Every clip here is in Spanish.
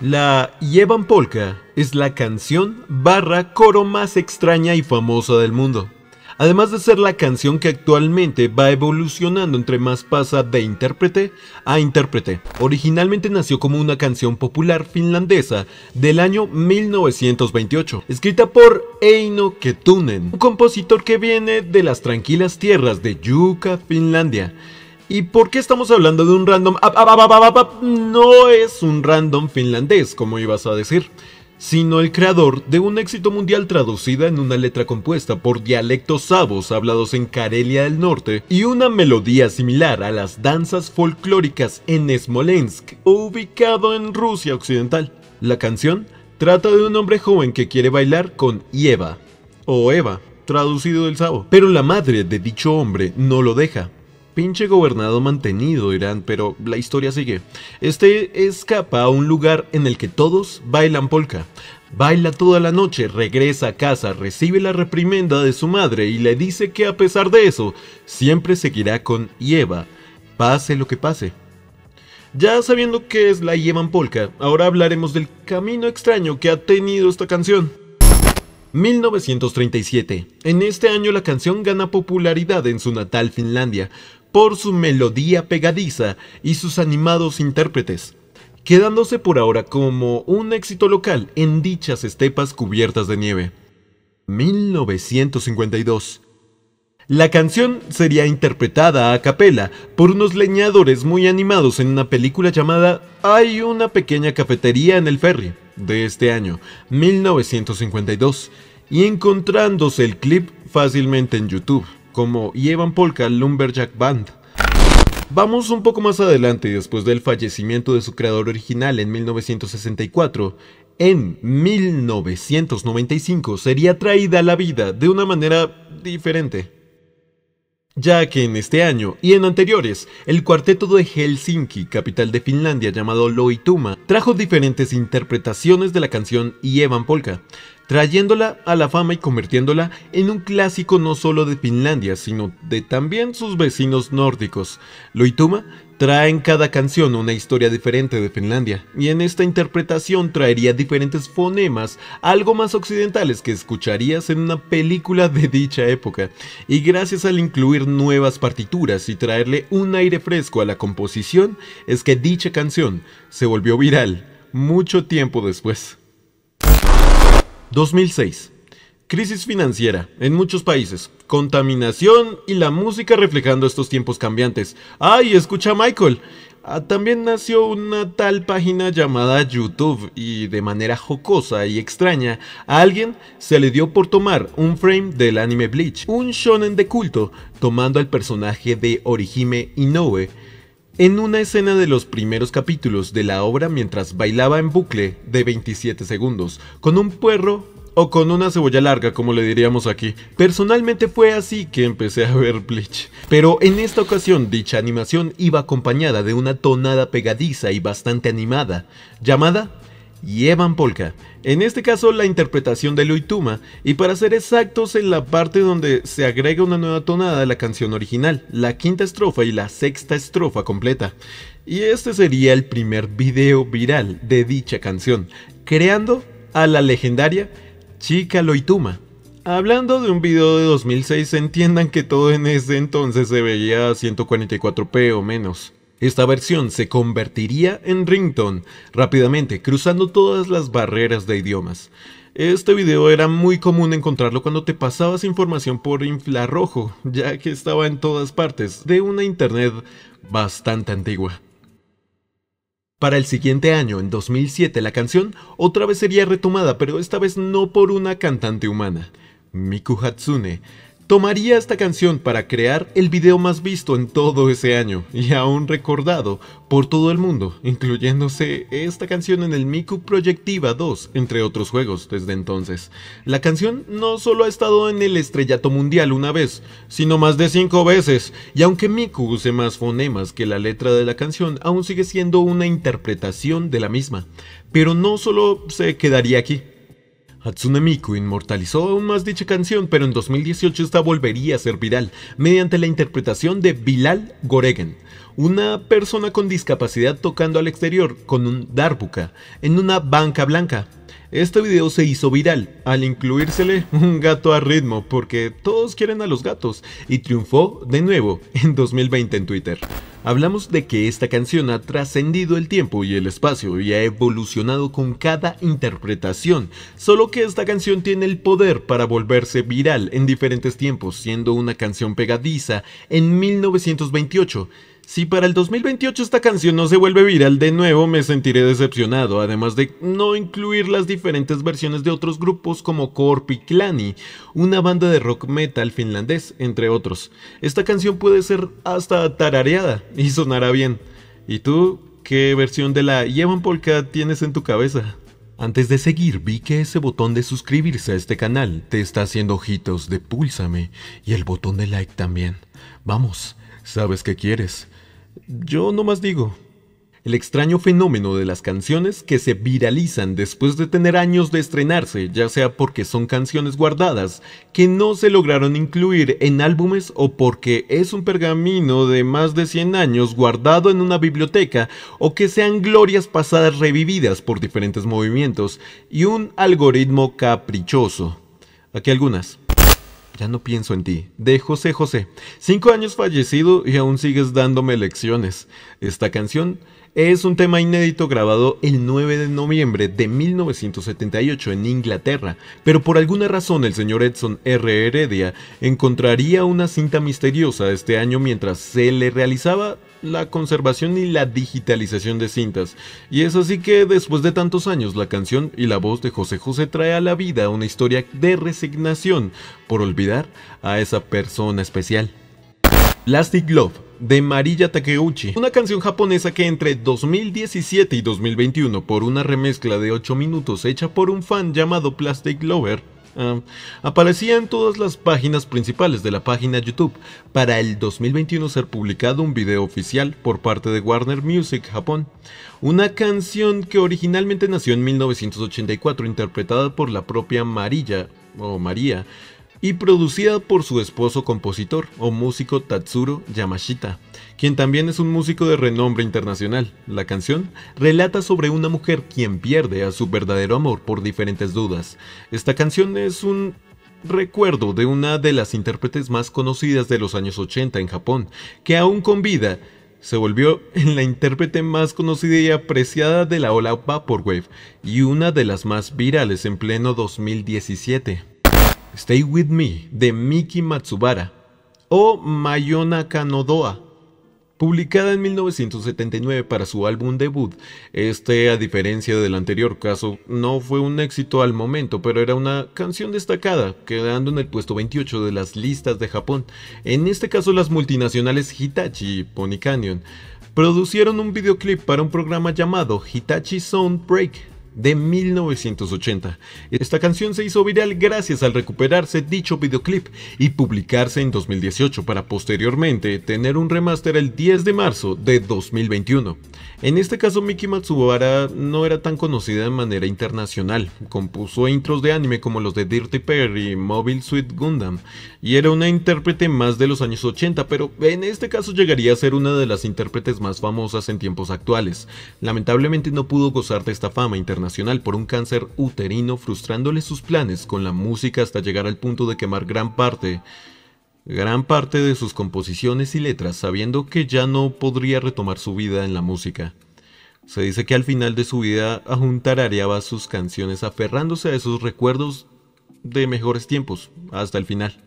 La Yevan Polka es la canción barra coro más extraña y famosa del mundo. Además de ser la canción que actualmente va evolucionando entre más pasa de intérprete a intérprete. Originalmente nació como una canción popular finlandesa del año 1928, escrita por Eino Ketunen, un compositor que viene de las tranquilas tierras de Yuka, Finlandia ¿Y por qué estamos hablando de un random? Ah, ah, ah, no es un random finlandés, como ibas a decir, sino el creador de un éxito mundial traducida en una letra compuesta por dialectos sabos hablados en Karelia del Norte y una melodía similar a las danzas folclóricas en Smolensk, ubicado en Rusia Occidental. La canción trata de un hombre joven que quiere bailar con Eva. o Eva, traducido del sabo, pero la madre de dicho hombre no lo deja. Pinche gobernado mantenido, Irán, pero la historia sigue. Este escapa a un lugar en el que todos bailan polka. Baila toda la noche, regresa a casa, recibe la reprimenda de su madre y le dice que a pesar de eso, siempre seguirá con Yeva, pase lo que pase. Ya sabiendo qué es la Yevan Polka, ahora hablaremos del camino extraño que ha tenido esta canción. 1937. En este año la canción gana popularidad en su natal Finlandia, por su melodía pegadiza y sus animados intérpretes, quedándose por ahora como un éxito local en dichas estepas cubiertas de nieve. 1952. La canción sería interpretada a capela por unos leñadores muy animados en una película llamada Hay una pequeña cafetería en el ferry de este año, 1952, y encontrándose el clip fácilmente en YouTube como Ivan Polka Lumberjack Band. Vamos un poco más adelante después del fallecimiento de su creador original en 1964. En 1995 sería traída a la vida de una manera diferente. Ya que en este año y en anteriores, el cuarteto de Helsinki, capital de Finlandia llamado Loituma, trajo diferentes interpretaciones de la canción Ivan Polka, trayéndola a la fama y convirtiéndola en un clásico no solo de Finlandia, sino de también sus vecinos nórdicos. Loituma trae en cada canción una historia diferente de Finlandia, y en esta interpretación traería diferentes fonemas, algo más occidentales que escucharías en una película de dicha época, y gracias al incluir nuevas partituras y traerle un aire fresco a la composición, es que dicha canción se volvió viral mucho tiempo después. 2006. Crisis financiera en muchos países, contaminación y la música reflejando estos tiempos cambiantes. ¡Ay, escucha Michael! Ah, también nació una tal página llamada YouTube y de manera jocosa y extraña a alguien se le dio por tomar un frame del anime Bleach, un shonen de culto, tomando al personaje de Orihime Inoue en una escena de los primeros capítulos de la obra mientras bailaba en bucle de 27 segundos, con un puerro o con una cebolla larga como le diríamos aquí. Personalmente fue así que empecé a ver Bleach. Pero en esta ocasión dicha animación iba acompañada de una tonada pegadiza y bastante animada, llamada y Evan Polka. En este caso la interpretación de Loituma, y para ser exactos en la parte donde se agrega una nueva tonada a la canción original, la quinta estrofa y la sexta estrofa completa. Y este sería el primer video viral de dicha canción, creando a la legendaria Chica Loituma. Hablando de un video de 2006, entiendan que todo en ese entonces se veía a 144p o menos. Esta versión se convertiría en rington rápidamente, cruzando todas las barreras de idiomas. Este video era muy común encontrarlo cuando te pasabas información por inflarrojo ya que estaba en todas partes, de una internet bastante antigua. Para el siguiente año, en 2007, la canción otra vez sería retomada, pero esta vez no por una cantante humana. Miku Hatsune Tomaría esta canción para crear el video más visto en todo ese año y aún recordado por todo el mundo, incluyéndose esta canción en el Miku Projectiva 2, entre otros juegos desde entonces. La canción no solo ha estado en el estrellato mundial una vez, sino más de cinco veces, y aunque Miku use más fonemas que la letra de la canción, aún sigue siendo una interpretación de la misma. Pero no solo se quedaría aquí. Hatsune Miku inmortalizó aún más dicha canción, pero en 2018 esta volvería a ser viral mediante la interpretación de Bilal Goregen, una persona con discapacidad tocando al exterior con un darbuka en una banca blanca. Este video se hizo viral al incluírsele un gato a ritmo porque todos quieren a los gatos y triunfó de nuevo en 2020 en Twitter. Hablamos de que esta canción ha trascendido el tiempo y el espacio y ha evolucionado con cada interpretación, solo que esta canción tiene el poder para volverse viral en diferentes tiempos, siendo una canción pegadiza en 1928 si para el 2028 esta canción no se vuelve viral de nuevo, me sentiré decepcionado, además de no incluir las diferentes versiones de otros grupos como Korpiklani, una banda de rock metal finlandés, entre otros. Esta canción puede ser hasta tarareada y sonará bien. ¿Y tú qué versión de la Yevon Polka tienes en tu cabeza? Antes de seguir, vi que ese botón de suscribirse a este canal te está haciendo ojitos de púlsame y el botón de like también. Vamos, Sabes qué quieres. Yo no más digo. El extraño fenómeno de las canciones que se viralizan después de tener años de estrenarse, ya sea porque son canciones guardadas, que no se lograron incluir en álbumes o porque es un pergamino de más de 100 años guardado en una biblioteca o que sean glorias pasadas revividas por diferentes movimientos y un algoritmo caprichoso. Aquí algunas. Ya no pienso en ti. De José José. Cinco años fallecido y aún sigues dándome lecciones. Esta canción es un tema inédito grabado el 9 de noviembre de 1978 en Inglaterra, pero por alguna razón el señor Edson R. Heredia encontraría una cinta misteriosa este año mientras se le realizaba la conservación y la digitalización de cintas. Y es así que después de tantos años la canción y la voz de José José trae a la vida una historia de resignación por olvidar a esa persona especial. Plastic Love de Marilla Takeuchi, una canción japonesa que entre 2017 y 2021 por una remezcla de 8 minutos hecha por un fan llamado Plastic Lover aparecía en todas las páginas principales de la página YouTube para el 2021 ser publicado un video oficial por parte de Warner Music Japón. Una canción que originalmente nació en 1984 interpretada por la propia Marilla o María y producida por su esposo compositor o músico Tatsuro Yamashita, quien también es un músico de renombre internacional. La canción relata sobre una mujer quien pierde a su verdadero amor por diferentes dudas. Esta canción es un recuerdo de una de las intérpretes más conocidas de los años 80 en Japón, que aún con vida se volvió la intérprete más conocida y apreciada de la ola Vaporwave y una de las más virales en pleno 2017. Stay With Me de Miki Matsubara o Mayona Kanodoa. Publicada en 1979 para su álbum debut, este, a diferencia del anterior caso, no fue un éxito al momento, pero era una canción destacada, quedando en el puesto 28 de las listas de Japón. En este caso, las multinacionales Hitachi y Pony Canyon producieron un videoclip para un programa llamado Hitachi Sound Break, de 1980. Esta canción se hizo viral gracias al recuperarse dicho videoclip y publicarse en 2018 para posteriormente tener un remaster el 10 de marzo de 2021. En este caso Miki Matsubara no era tan conocida de manera internacional, compuso intros de anime como los de Dirty Perry y Mobile Suit Gundam, y era una intérprete más de los años 80, pero en este caso llegaría a ser una de las intérpretes más famosas en tiempos actuales. Lamentablemente no pudo gozar de esta fama internacional por un cáncer uterino frustrándole sus planes con la música hasta llegar al punto de quemar gran parte gran parte de sus composiciones y letras sabiendo que ya no podría retomar su vida en la música. Se dice que al final de su vida aún tarareaba sus canciones aferrándose a esos recuerdos de mejores tiempos, hasta el final.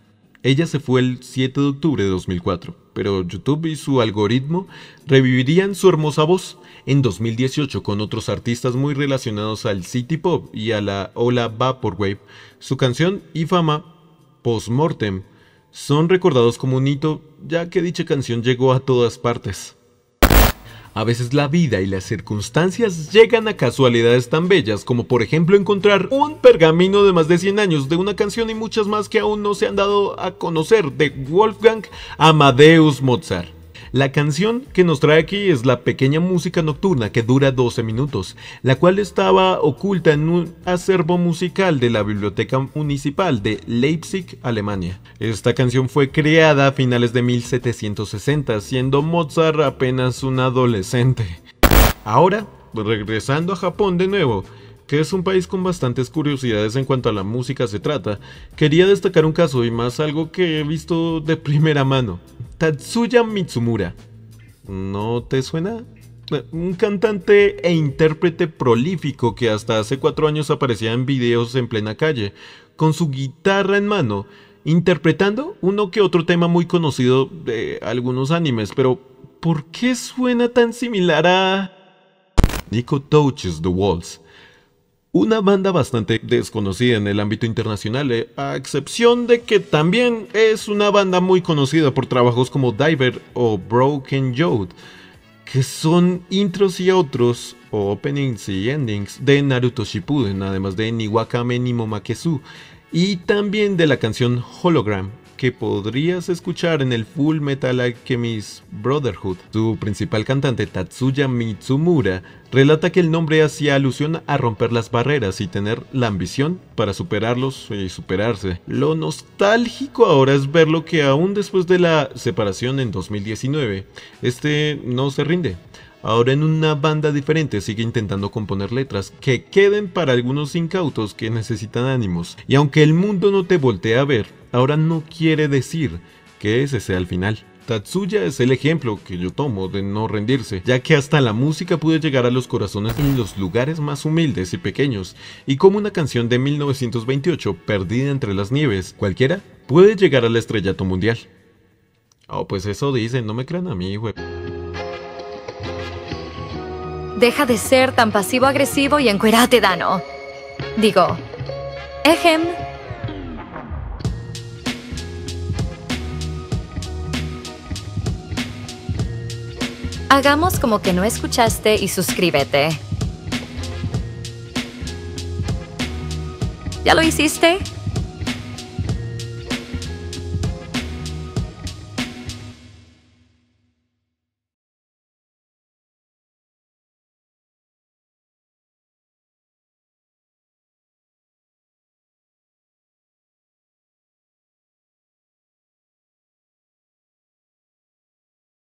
Ella se fue el 7 de octubre de 2004, pero YouTube y su algoritmo revivirían su hermosa voz en 2018 con otros artistas muy relacionados al city pop y a la ola vaporwave. Su canción y fama, Postmortem, son recordados como un hito ya que dicha canción llegó a todas partes. A veces la vida y las circunstancias llegan a casualidades tan bellas como por ejemplo encontrar un pergamino de más de 100 años de una canción y muchas más que aún no se han dado a conocer de Wolfgang Amadeus Mozart. La canción que nos trae aquí es la pequeña música nocturna que dura 12 minutos, la cual estaba oculta en un acervo musical de la Biblioteca Municipal de Leipzig, Alemania. Esta canción fue creada a finales de 1760, siendo Mozart apenas un adolescente. Ahora, regresando a Japón de nuevo, que es un país con bastantes curiosidades en cuanto a la música se trata, quería destacar un caso y más algo que he visto de primera mano. Tatsuya Mitsumura. ¿No te suena? Un cantante e intérprete prolífico que hasta hace cuatro años aparecía en videos en plena calle, con su guitarra en mano, interpretando uno que otro tema muy conocido de algunos animes, pero ¿por qué suena tan similar a... Nico Touches the Walls, una banda bastante desconocida en el ámbito internacional, eh, a excepción de que también es una banda muy conocida por trabajos como Diver o Broken Jode, que son intros y otros, o openings y endings, de Naruto Shippuden, además de Niwakame ni Momakesu, y también de la canción Hologram, que podrías escuchar en el Full Metal Alchemist Brotherhood. Su principal cantante, Tatsuya Mitsumura, relata que el nombre hacía alusión a romper las barreras y tener la ambición para superarlos y superarse. Lo nostálgico ahora es ver lo que aún después de la separación en 2019, este no se rinde. Ahora en una banda diferente sigue intentando componer letras que queden para algunos incautos que necesitan ánimos. Y aunque el mundo no te voltea a ver, ahora no quiere decir que ese sea el final. Tatsuya es el ejemplo que yo tomo de no rendirse, ya que hasta la música puede llegar a los corazones en los lugares más humildes y pequeños, y como una canción de 1928 perdida entre las nieves, cualquiera puede llegar al estrellato mundial. Oh, pues eso dicen, no me crean a mí, güey. Deja de ser tan pasivo-agresivo y encuérate, Dano. Digo, ejem. Hagamos como que no escuchaste y suscríbete. ¿Ya lo hiciste?